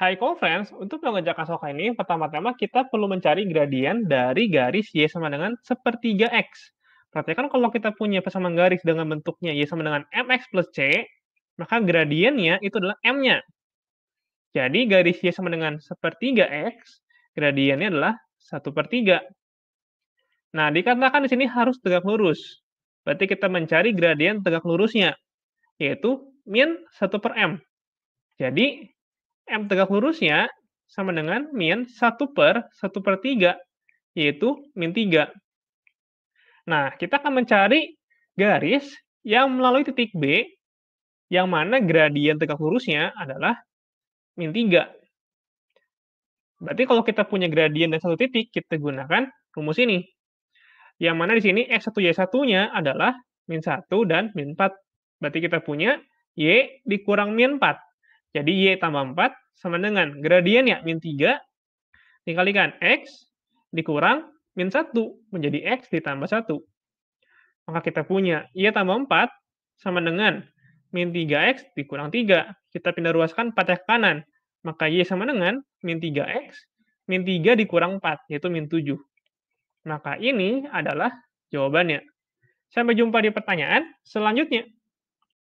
High Conference, untuk mengerjakan soal ini, pertama-tama kita perlu mencari gradien dari garis Y sama dengan sepertiga X. Perhatikan kalau kita punya persamaan garis dengan bentuknya Y sama dengan MX plus C, maka gradiennya itu adalah M-nya. Jadi garis Y sama dengan sepertiga X, gradiennya adalah satu per tiga. Nah, dikatakan di sini harus tegak lurus. Berarti kita mencari gradien tegak lurusnya, yaitu min satu per M. Jadi, M tegak lurusnya sama dengan min 1 per 1 per 3, yaitu min 3. Nah, kita akan mencari garis yang melalui titik B, yang mana gradien tegak lurusnya adalah min 3. Berarti kalau kita punya gradien dan satu titik, kita gunakan rumus ini. Yang mana di sini X1Y1-nya adalah min 1 dan min 4. Berarti kita punya Y dikurang min 4. Jadi Y tambah 4 sama dengan gradien ya min 3 dikalikan X dikurang min 1 menjadi X ditambah 1. Maka kita punya Y tambah 4 sama dengan min 3X dikurang 3. Kita pindah ruaskan 4 ya ke kanan. Maka Y sama dengan min 3X min 3 dikurang 4, yaitu min 7. Maka ini adalah jawabannya. Sampai jumpa di pertanyaan selanjutnya.